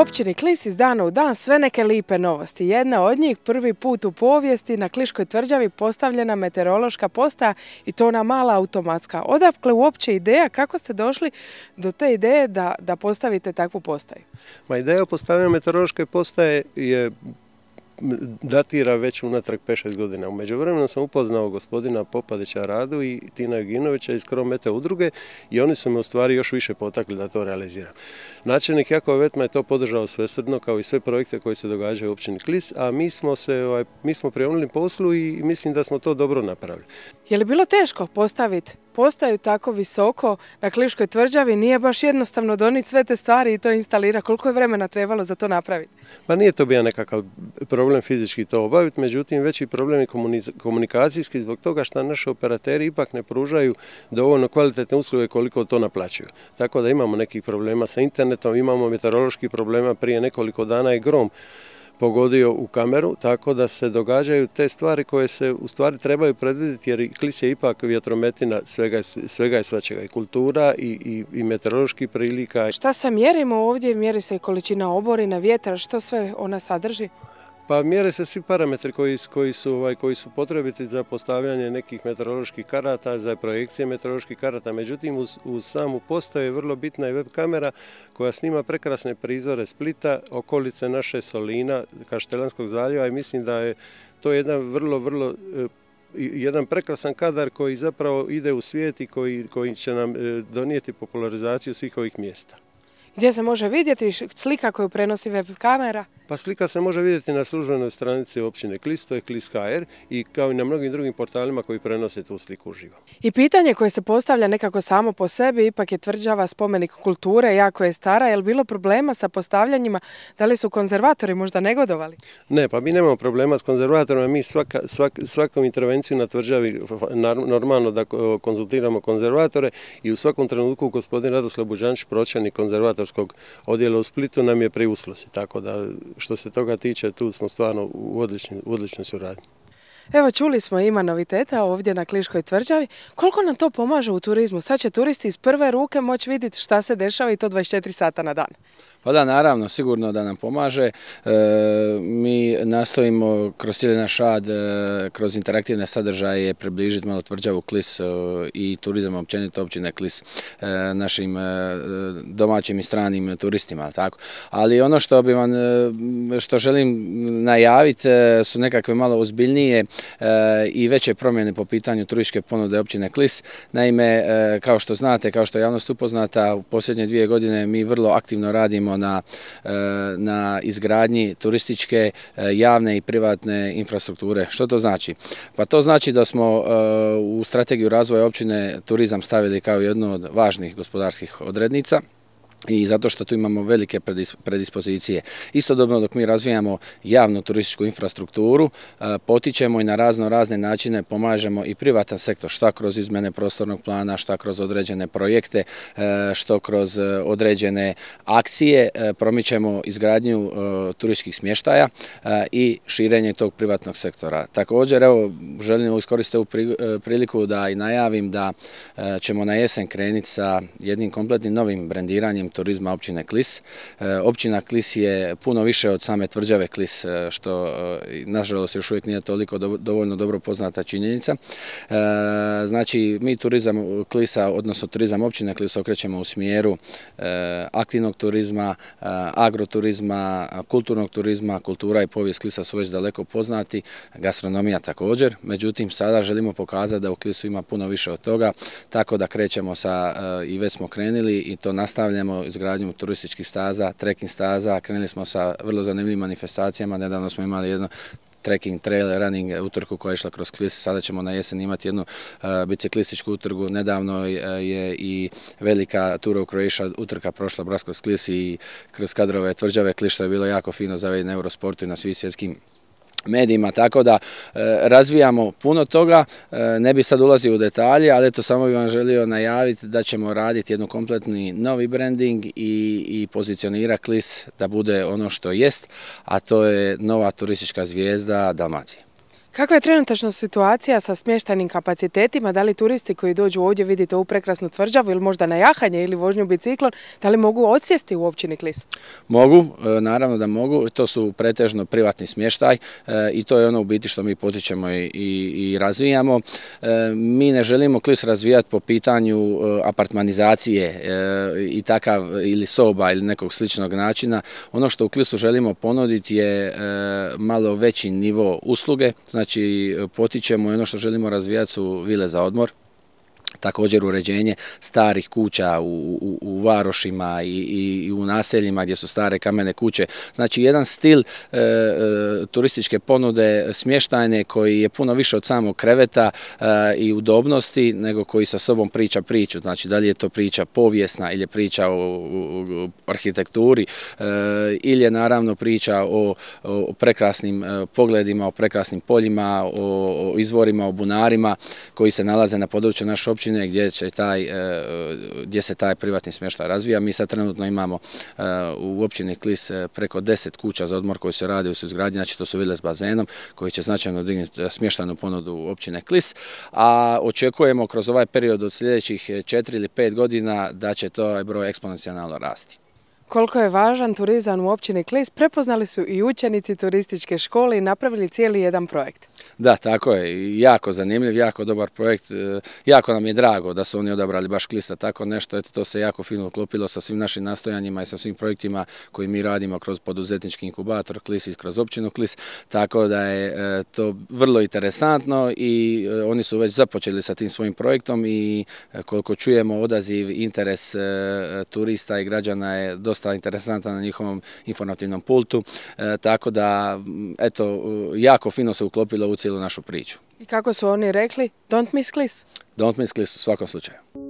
općini Klis iz dana u dan sve neke lipe novosti. Jedna od njih prvi put u povijesti na Kliškoj tvrđavi postavljena meteorološka postaja i to ona mala automatska. Odakle uopće ideja, kako ste došli do te ideje da, postavite takvu postaju? Ma ideja o postavljanju meteorološke postaje je datira već unatrag 5-6 godina. U međuvremenu sam upoznao gospodina Popadića Radu i Tina Joginovića iz Kromete udruge i oni su me u stvari još više potakli da to realiziram. Načelnik jako Vetma je to podržao svesrdno kao i sve projekte koji se događaju u općini Klis, a mi smo, se, ovaj, mi smo prionili poslu i mislim da smo to dobro napravili. Je li bilo teško postaviti postaju tako visoko na Kliškoj tvrđavi, nije baš jednostavno doniti sve te stvari i to instalira. Koliko je vremena trebalo za to napraviti? Pa nije to bio nekakav problem fizički to obaviti, međutim veći problem je komunikacijski zbog toga što naši operateri ipak ne pružaju dovoljno kvalitetne usluge koliko to naplaćuju. Tako da imamo nekih problema sa internetom, imamo meteoroloških problema, prije nekoliko dana je grom pogodio u kameru, tako da se događaju te stvari koje se u stvari trebaju predvidjeti jer klis je ipak vjetrometina svega, svega i svačega i kultura i, i, i meteoroloških prilika. Šta se mjerimo ovdje? Mjeri se i količina oborina, vjetra, što sve ona sadrži? Pa mjere se svi parametri koji, su, ovaj, koji su potrebiti za postavljanje nekih meteoroloških karata, za projekcije meteoroloških karata. Međutim, uz, samu postaju je vrlo bitna i web kamera koja snima prekrasne prizore Splita, okolice naše Solina, Kaštelanskog zaljeva i mislim da je to jedan vrlo, vrlo e, jedan prekrasan kadar koji zapravo ide u svijet i koji, koji će nam e, donijeti popularizaciju svih ovih mjesta. Gdje se može vidjeti slika koju prenosi web kamera? Pa slika se može vidjeti na službenoj stranici općine Klis, to je Klis.hr i kao i na mnogim drugim portalima koji prenose tu sliku uživo. I pitanje koje se postavlja nekako samo po sebi, ipak je tvrđava spomenik kulture, jako je stara, je li bilo problema sa postavljanjima, da li su konzervatori možda negodovali? Ne, pa mi nemamo problema s konzervatorima, mi svakom intervenciju na tvrđavi normalno da konzultiramo konzervatore i u svakom trenutku gospodin Radoslav Buđanč, pročani konzervator skog odjela u Splitu nam je pri tako da što se toga tiče tu smo stvarno u odličnoj suradnji. Evo čuli smo ima noviteta ovdje na Kliškoj tvrđavi. Koliko nam to pomaže u turizmu? Sad će turisti iz prve ruke moći vidjeti šta se dešava i to 24 sata na dan. Pa da, naravno, sigurno da nam pomaže. E, mi nastojimo kroz cijeli naš rad, e, kroz interaktivne sadržaje približiti malo tvrđavu Klis e, i turizam općenito općine Klis našim domaćim i stranim turistima. Tako. Ali ono što bi vam, što želim najaviti su nekakve malo ozbiljnije E, i veće promjene po pitanju turističke ponude općine Klis. Naime, e, kao što znate, kao što je javnost upoznata, u posljednje dvije godine mi vrlo aktivno radimo na, e, na izgradnji turističke, javne i privatne infrastrukture. Što to znači? Pa to znači da smo u strategiju razvoja općine turizam stavili kao jednu od važnih gospodarskih odrednica i zato što tu imamo velike predispozicije. Istodobno dok mi razvijamo javnu turističku infrastrukturu, e, potičemo i na razno razne načine pomažemo i privatan sektor, što kroz izmjene prostornog plana, što kroz određene projekte, e, što kroz e, određene akcije, promičemo izgradnju turističkih smještaja i širenje tog privatnog sektora. Također, evo, želim iskoristiti ovu priliku da i najavim da ćemo na jesen krenuti sa jednim kompletnim novim brendiranjem turizma općine Klis. E, općina Klis je puno više od same tvrđave Klis, e, što e, nažalost još uvijek nije toliko dovoljno dobro poznata činjenica. Znači, mi turizam Klisa, odnosno turizam općine Klis okrećemo u smjeru aktivnog turizma, agroturizma, kulturnog turizma, kultura i povijest Klisa su već daleko poznati, gastronomija također. Međutim, sada želimo pokazati da u Klisu ima puno više od toga, tako da krećemo sa, i već smo krenili i to nastavljamo izgradnju turističkih staza, trekking staza, Krenili smo sa vrlo zanimljivim manifestacijama, nedavno smo imali jedno trekking, trail, running utrku koja je išla kroz klis. Sada ćemo na jesen imati jednu e, biciklističku utrgu. Nedavno e, je i velika Tour of Croatia utrka prošla Bras kroz klis i kroz kadrove tvrđave. Klišta je bilo jako fino za na Eurosportu i na svim svjetskim medijima, tako da e, razvijamo puno toga, e, ne bi sad ulazio u detalje, ali to samo bi vam želio najaviti da ćemo raditi jednu kompletni novi branding i, i pozicionira Klis da bude ono što jest, a to je nova turistička zvijezda Dalmacije. Kakva je trenutačna situacija sa smještajnim kapacitetima? Da li turisti koji dođu ovdje, vidite ovu prekrasnu tvrđavu ili možda na jahanje ili vožnju biciklon, da li mogu odsjesti u općini Klis? Mogu, e, naravno da mogu. To su pretežno privatni smještaj e, i to je ono u biti što mi potičemo i, razvijamo. E, mi ne želimo Klis razvijati po pitanju apartmanizacije i takav ili soba ili nekog sličnog načina. Ono što u Klisu želimo ponuditi je malo veći nivo usluge, znači Znači potičemo i ono što želimo razvijati su vile za odmor, također uređenje starih kuća u, u, u varošima i, i u naseljima gdje su stare kamene kuće. Znači jedan stil e, e, turističke ponude smještajne koji je puno više od samog kreveta e, i udobnosti nego koji sa sobom priča priču. Znači da li je to priča povijesna ili je priča o, arhitekturi ili je naravno priča o, o prekrasnim pogledima, o prekrasnim poljima, o izvorima, o bunarima koji se nalaze na području naše općine gdje, će taj, e, gdje se taj privatni smještaj razvija. Mi sad trenutno imamo e, u općini Klis e, preko 10 kuća za odmor koji se radi u izgradnji, znači to su vile s bazenom koji će značajno dignuti smještajnu ponudu općine Klis, a očekujemo kroz ovaj period od sljedećih 4 ili 5 godina da će to broj eksponencijalno rasti. Koliko je važan turizam u općini Klis, prepoznali su i učenici turističke škole i napravili cijeli jedan projekt. Da, tako je. Jako zanimljiv, jako dobar projekt. E, jako nam je drago da su oni odabrali baš Klisa tako nešto. Eto, to se jako fino uklopilo sa svim našim nastojanjima i sa svim projektima koji mi radimo kroz poduzetnički inkubator Klis i kroz općinu Klis. Tako da je e, to vrlo interesantno i e, oni su već započeli sa tim svojim projektom i koliko čujemo odaziv, interes turista i građana je dosta dosta interesantan na njihovom informativnom pultu, e, tako da, mm, eto, jako fino se uklopilo u cijelu našu priču. I kako su oni rekli? Don't miss Klis? Don't miss Klis u svakom slučaju.